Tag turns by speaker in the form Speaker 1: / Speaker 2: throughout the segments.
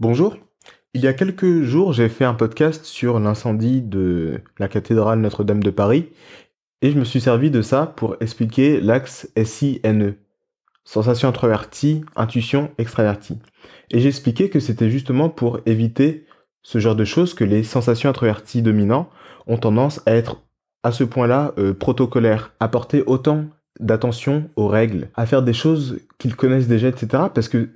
Speaker 1: Bonjour. Il y a quelques jours, j'ai fait un podcast sur l'incendie de la cathédrale Notre-Dame de Paris et je me suis servi de ça pour expliquer l'axe SINE. Sensation introvertie, intuition extravertie. Et j'expliquais que c'était justement pour éviter ce genre de choses que les sensations introverties dominants ont tendance à être à ce point-là protocolaire euh, protocolaires, à porter autant d'attention aux règles, à faire des choses qu'ils connaissent déjà, etc. Parce que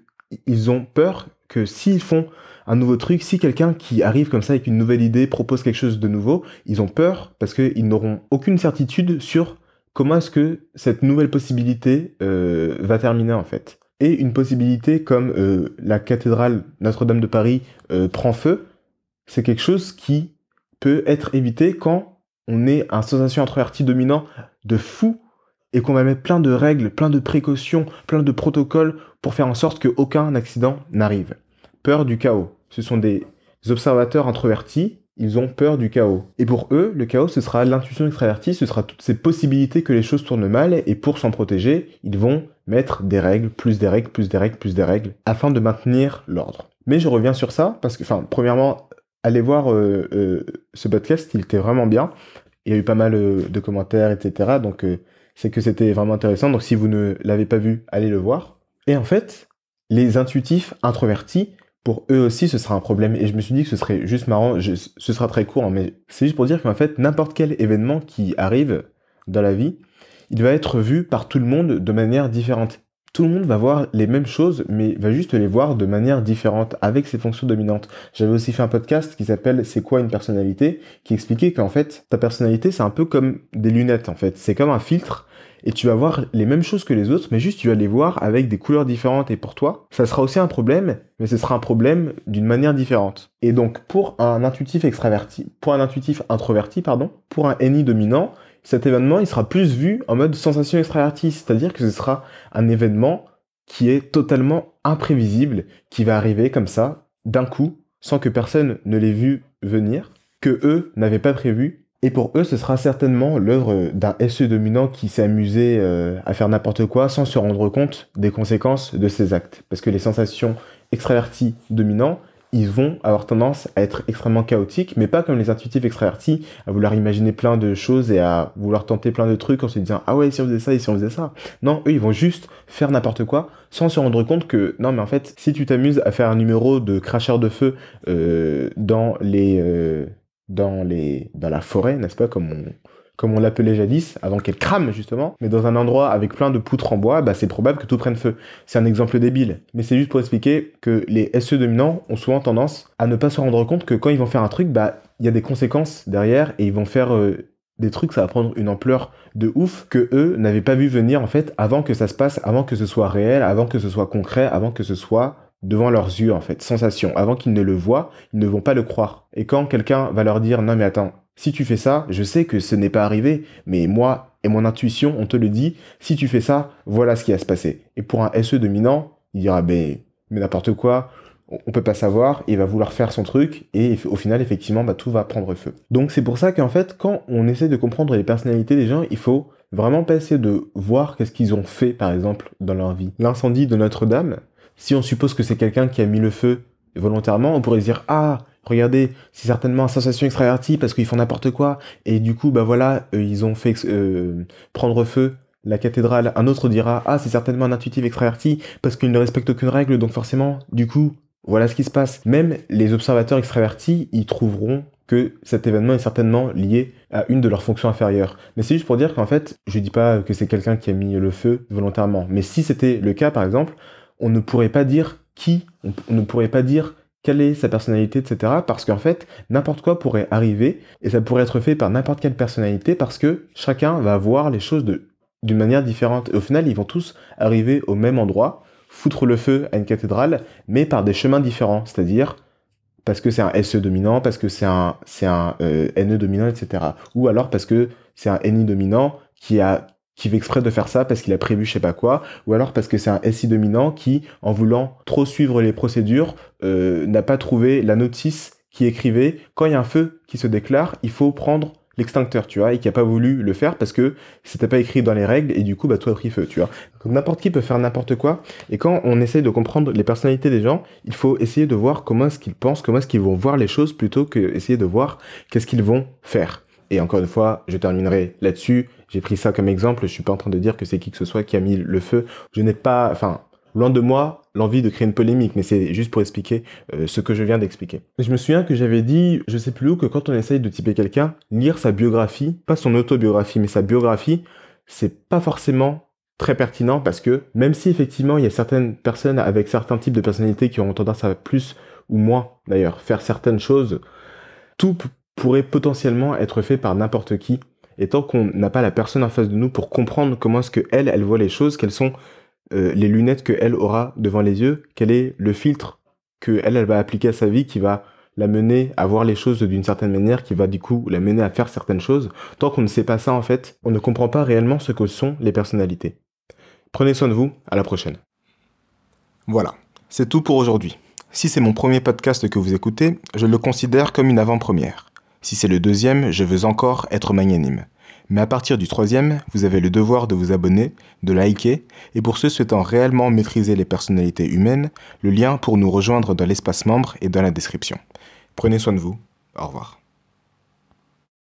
Speaker 1: ils ont peur que s'ils font un nouveau truc, si quelqu'un qui arrive comme ça avec une nouvelle idée propose quelque chose de nouveau, ils ont peur parce qu'ils n'auront aucune certitude sur comment est-ce que cette nouvelle possibilité euh, va terminer en fait. Et une possibilité comme euh, la cathédrale Notre-Dame de Paris euh, prend feu, c'est quelque chose qui peut être évité quand on est un sensation introverti dominant de fou et qu'on va mettre plein de règles, plein de précautions, plein de protocoles pour faire en sorte qu'aucun accident n'arrive. Peur du chaos. Ce sont des observateurs introvertis, ils ont peur du chaos. Et pour eux, le chaos, ce sera l'intuition extravertie, ce sera toutes ces possibilités que les choses tournent mal, et pour s'en protéger, ils vont mettre des règles, plus des règles, plus des règles, plus des règles, afin de maintenir l'ordre. Mais je reviens sur ça, parce que, enfin, premièrement, allez voir euh, euh, ce podcast, il était vraiment bien il y a eu pas mal euh, de commentaires, etc. Donc euh, c'est que c'était vraiment intéressant. Donc si vous ne l'avez pas vu, allez le voir. Et en fait, les intuitifs introvertis, pour eux aussi, ce sera un problème. Et je me suis dit que ce serait juste marrant, ce sera très court, hein, mais c'est juste pour dire qu'en fait, n'importe quel événement qui arrive dans la vie, il va être vu par tout le monde de manière différente tout le monde va voir les mêmes choses, mais va juste les voir de manière différente, avec ses fonctions dominantes. J'avais aussi fait un podcast qui s'appelle C'est quoi une personnalité, qui expliquait qu'en fait, ta personnalité, c'est un peu comme des lunettes, en fait. C'est comme un filtre et tu vas voir les mêmes choses que les autres, mais juste tu vas les voir avec des couleurs différentes. Et pour toi, ça sera aussi un problème, mais ce sera un problème d'une manière différente. Et donc, pour un intuitif extraverti, pour un intuitif introverti, pardon, pour un NI dominant, cet événement, il sera plus vu en mode sensation extravertie, c'est-à-dire que ce sera un événement qui est totalement imprévisible, qui va arriver comme ça, d'un coup, sans que personne ne l'ait vu venir, que eux n'avaient pas prévu. Et pour eux, ce sera certainement l'œuvre d'un SE dominant qui s'est amusé euh, à faire n'importe quoi sans se rendre compte des conséquences de ses actes. Parce que les sensations extraverties dominant ils vont avoir tendance à être extrêmement chaotiques, mais pas comme les intuitifs extravertis, à vouloir imaginer plein de choses et à vouloir tenter plein de trucs en se disant ah ouais si on faisait ça et si on faisait ça. Non, eux ils vont juste faire n'importe quoi sans se rendre compte que non mais en fait si tu t'amuses à faire un numéro de cracheur de feu euh, dans les euh, dans les dans la forêt, n'est-ce pas comme on comme on l'appelait jadis, avant qu'elle crame justement, mais dans un endroit avec plein de poutres en bois, bah, c'est probable que tout prenne feu. C'est un exemple débile, mais c'est juste pour expliquer que les SE dominants ont souvent tendance à ne pas se rendre compte que quand ils vont faire un truc, bah il y a des conséquences derrière et ils vont faire euh, des trucs, ça va prendre une ampleur de ouf que eux n'avaient pas vu venir en fait avant que ça se passe, avant que ce soit réel, avant que ce soit concret, avant que ce soit devant leurs yeux en fait, sensation. Avant qu'ils ne le voient, ils ne vont pas le croire. Et quand quelqu'un va leur dire non mais attends, si tu fais ça, je sais que ce n'est pas arrivé, mais moi et mon intuition, on te le dit, si tu fais ça, voilà ce qui va se passer. Et pour un SE dominant, il dira, ben, mais n'importe quoi, on peut pas savoir, il va vouloir faire son truc, et au final, effectivement, bah, tout va prendre feu. Donc c'est pour ça qu'en fait, quand on essaie de comprendre les personnalités des gens, il faut vraiment passer de voir qu'est-ce qu'ils ont fait, par exemple, dans leur vie. L'incendie de Notre-Dame, si on suppose que c'est quelqu'un qui a mis le feu volontairement, on pourrait dire, ah, Regardez, c'est certainement un sensation extraverti parce qu'ils font n'importe quoi. Et du coup, bah voilà, euh, ils ont fait euh, prendre feu la cathédrale. Un autre dira, ah, c'est certainement un intuitif extraverti parce qu'il ne respecte aucune règle. Donc forcément, du coup, voilà ce qui se passe. Même les observateurs extravertis, ils trouveront que cet événement est certainement lié à une de leurs fonctions inférieures. Mais c'est juste pour dire qu'en fait, je dis pas que c'est quelqu'un qui a mis le feu volontairement. Mais si c'était le cas, par exemple, on ne pourrait pas dire qui, on ne pourrait pas dire quelle est sa personnalité, etc. Parce qu'en fait, n'importe quoi pourrait arriver et ça pourrait être fait par n'importe quelle personnalité parce que chacun va voir les choses d'une manière différente. au final, ils vont tous arriver au même endroit, foutre le feu à une cathédrale, mais par des chemins différents, c'est-à-dire parce que c'est un SE dominant, parce que c'est un, un euh, NE dominant, etc. Ou alors parce que c'est un NI dominant qui a qui fait exprès de faire ça parce qu'il a prévu je sais pas quoi, ou alors parce que c'est un SI dominant qui, en voulant trop suivre les procédures, euh, n'a pas trouvé la notice qui écrivait quand il y a un feu qui se déclare, il faut prendre l'extincteur, tu vois, et qui a pas voulu le faire parce que c'était pas écrit dans les règles et du coup, bah, tout as pris feu, tu vois. Donc n'importe qui peut faire n'importe quoi. Et quand on essaye de comprendre les personnalités des gens, il faut essayer de voir comment est-ce qu'ils pensent, comment est-ce qu'ils vont voir les choses plutôt que essayer de voir qu'est-ce qu'ils vont faire. Et encore une fois, je terminerai là-dessus. J'ai pris ça comme exemple. Je suis pas en train de dire que c'est qui que ce soit qui a mis le feu. Je n'ai pas, enfin, loin de moi l'envie de créer une polémique, mais c'est juste pour expliquer euh, ce que je viens d'expliquer. Je me souviens que j'avais dit, je sais plus où, que quand on essaye de typer quelqu'un, lire sa biographie, pas son autobiographie, mais sa biographie, c'est pas forcément très pertinent parce que même si effectivement il y a certaines personnes avec certains types de personnalités qui ont tendance à plus ou moins d'ailleurs faire certaines choses, tout pourrait potentiellement être fait par n'importe qui. Et tant qu'on n'a pas la personne en face de nous pour comprendre comment est-ce que elle, voit les choses, quelles sont euh, les lunettes qu'elle aura devant les yeux, quel est le filtre qu'elle, elle va appliquer à sa vie qui va la mener à voir les choses d'une certaine manière, qui va du coup la mener à faire certaines choses. Tant qu'on ne sait pas ça en fait, on ne comprend pas réellement ce que sont les personnalités. Prenez soin de vous, à la prochaine. Voilà, c'est tout pour aujourd'hui. Si c'est mon premier podcast que vous écoutez, je le considère comme une avant-première. Si c'est le deuxième, je veux encore être magnanime. Mais à partir du troisième, vous avez le devoir de vous abonner, de liker, et pour ceux souhaitant réellement maîtriser les personnalités humaines, le lien pour nous rejoindre dans l'espace membre est dans la description. Prenez soin de vous. Au revoir.